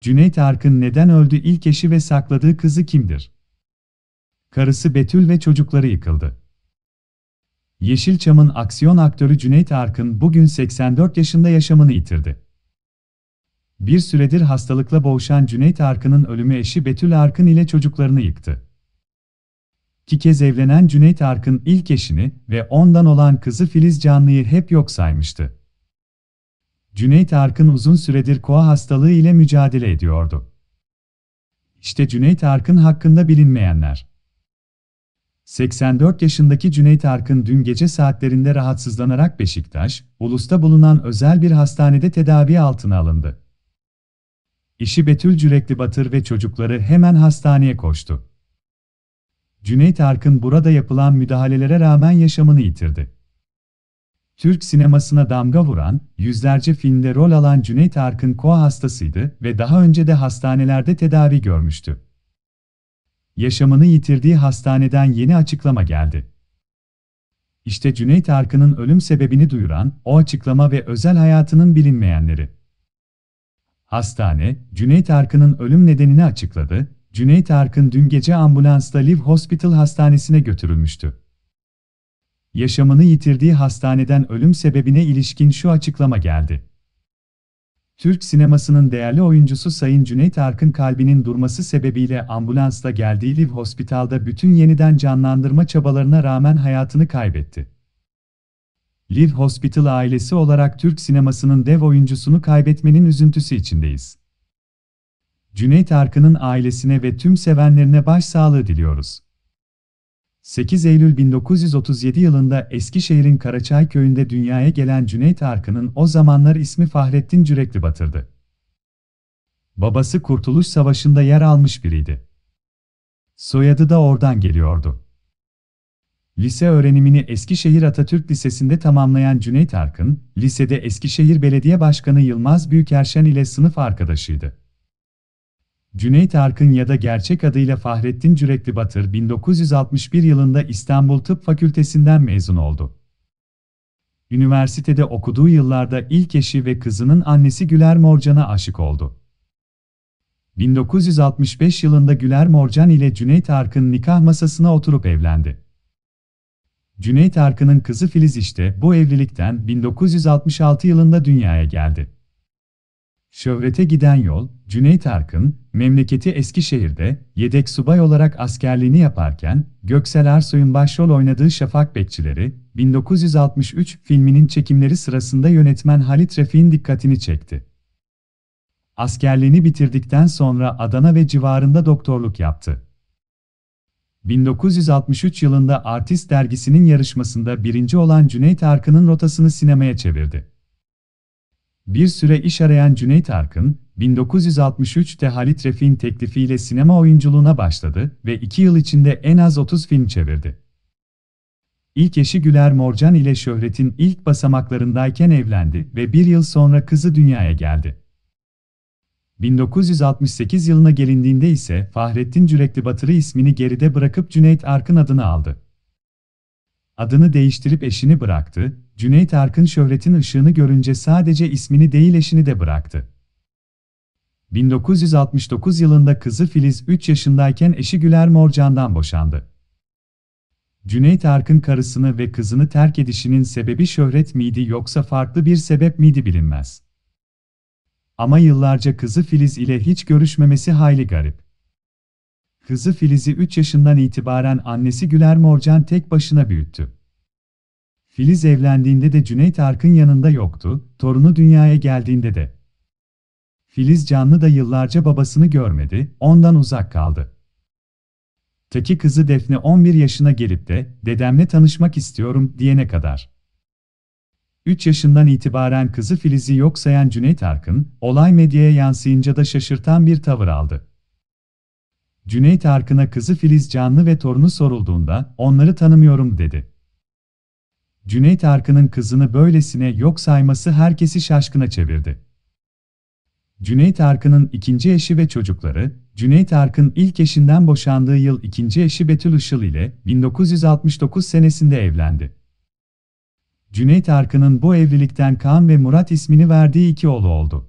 Cüneyt Arkın neden öldü ilk eşi ve sakladığı kızı kimdir? Karısı Betül ve çocukları yıkıldı. Yeşilçam'ın aksiyon aktörü Cüneyt Arkın bugün 84 yaşında yaşamını yitirdi. Bir süredir hastalıkla boğuşan Cüneyt Arkın'ın ölümü eşi Betül Arkın ile çocuklarını yıktı. İki kez evlenen Cüneyt Arkın ilk eşini ve ondan olan kızı Filiz Canlı'yı hep yok saymıştı. Cüneyt Arkın uzun süredir koa hastalığı ile mücadele ediyordu. İşte Cüneyt Arkın hakkında bilinmeyenler. 84 yaşındaki Cüneyt Arkın dün gece saatlerinde rahatsızlanarak Beşiktaş, Ulus'ta bulunan özel bir hastanede tedavi altına alındı. İşi Betül Cürekli Batır ve çocukları hemen hastaneye koştu. Cüneyt Arkın burada yapılan müdahalelere rağmen yaşamını yitirdi. Türk sinemasına damga vuran, yüzlerce filmde rol alan Cüneyt Arkın koa hastasıydı ve daha önce de hastanelerde tedavi görmüştü. Yaşamını yitirdiği hastaneden yeni açıklama geldi. İşte Cüneyt Arkın'ın ölüm sebebini duyuran o açıklama ve özel hayatının bilinmeyenleri. Hastane, Cüneyt Arkın'ın ölüm nedenini açıkladı. Cüneyt Arkın dün gece ambulansla Live Hospital hastanesine götürülmüştü yaşamını yitirdiği hastaneden ölüm sebebine ilişkin şu açıklama geldi. Türk sinemasının değerli oyuncusu Sayın Cüneyt Arkın kalbinin durması sebebiyle ambulansla geldiği Liv Hospital'da bütün yeniden canlandırma çabalarına rağmen hayatını kaybetti. Liv Hospital ailesi olarak Türk sinemasının dev oyuncusunu kaybetmenin üzüntüsü içindeyiz. Cüneyt Arkın'ın ailesine ve tüm sevenlerine başsağlığı diliyoruz. 8 Eylül 1937 yılında Eskişehir'in Karaçay köyünde dünyaya gelen Cüneyt Arkın'ın o zamanlar ismi Fahrettin Cürekli batırdı. Babası Kurtuluş Savaşı'nda yer almış biriydi. Soyadı da oradan geliyordu. Lise öğrenimini Eskişehir Atatürk Lisesi'nde tamamlayan Cüneyt Arkın, lisede Eskişehir Belediye Başkanı Yılmaz Büyükerşen ile sınıf arkadaşıydı. Cüneyt Arkın ya da gerçek adıyla Fahrettin Cürekli Batır 1961 yılında İstanbul Tıp Fakültesinden mezun oldu. Üniversitede okuduğu yıllarda ilk eşi ve kızının annesi Güler Morcan'a aşık oldu. 1965 yılında Güler Morcan ile Cüneyt Arkın nikah masasına oturup evlendi. Cüneyt Arkın'ın kızı Filiz işte bu evlilikten 1966 yılında dünyaya geldi. Şöhrete giden yol, Cüneyt Arkın, memleketi Eskişehir'de yedek subay olarak askerliğini yaparken, Göksel Arsoy'un başrol oynadığı Şafak Bekçileri, 1963 filminin çekimleri sırasında yönetmen Halit Refik'in dikkatini çekti. Askerliğini bitirdikten sonra Adana ve civarında doktorluk yaptı. 1963 yılında Artist dergisinin yarışmasında birinci olan Cüneyt Arkın'ın rotasını sinemaya çevirdi. Bir süre iş arayan Cüneyt Arkın, 1963'te Halit Refik'in teklifiyle sinema oyunculuğuna başladı ve 2 yıl içinde en az 30 film çevirdi. İlk eşi Güler Morcan ile şöhretin ilk basamaklarındayken evlendi ve bir yıl sonra kızı dünyaya geldi. 1968 yılına gelindiğinde ise Fahrettin Cürekli Batırı ismini geride bırakıp Cüneyt Arkın adını aldı. Adını değiştirip eşini bıraktı, Cüneyt Arkın şöhretin ışığını görünce sadece ismini değil eşini de bıraktı. 1969 yılında kızı Filiz 3 yaşındayken eşi Güler Morcan'dan boşandı. Cüneyt Arkın karısını ve kızını terk edişinin sebebi şöhret miydi yoksa farklı bir sebep miydi bilinmez. Ama yıllarca kızı Filiz ile hiç görüşmemesi hayli garip. Kızı Filiz'i 3 yaşından itibaren annesi Güler Morcan tek başına büyüttü. Filiz evlendiğinde de Cüneyt Arkın yanında yoktu, torunu dünyaya geldiğinde de. Filiz canlı da yıllarca babasını görmedi, ondan uzak kaldı. Teki kızı Defne 11 yaşına gelip de dedemle tanışmak istiyorum diyene kadar. 3 yaşından itibaren kızı Filiz'i yok sayan Cüneyt Arkın, olay medyaya yansıyınca da şaşırtan bir tavır aldı. Cüneyt Arkın'a kızı Filiz Canlı ve torunu sorulduğunda, onları tanımıyorum dedi. Cüneyt Arkın'ın kızını böylesine yok sayması herkesi şaşkına çevirdi. Cüneyt Arkın'ın ikinci eşi ve çocukları, Cüneyt Arkın ilk eşinden boşandığı yıl ikinci eşi Betül Işıl ile 1969 senesinde evlendi. Cüneyt Arkın'ın bu evlilikten Kaan ve Murat ismini verdiği iki oğlu oldu.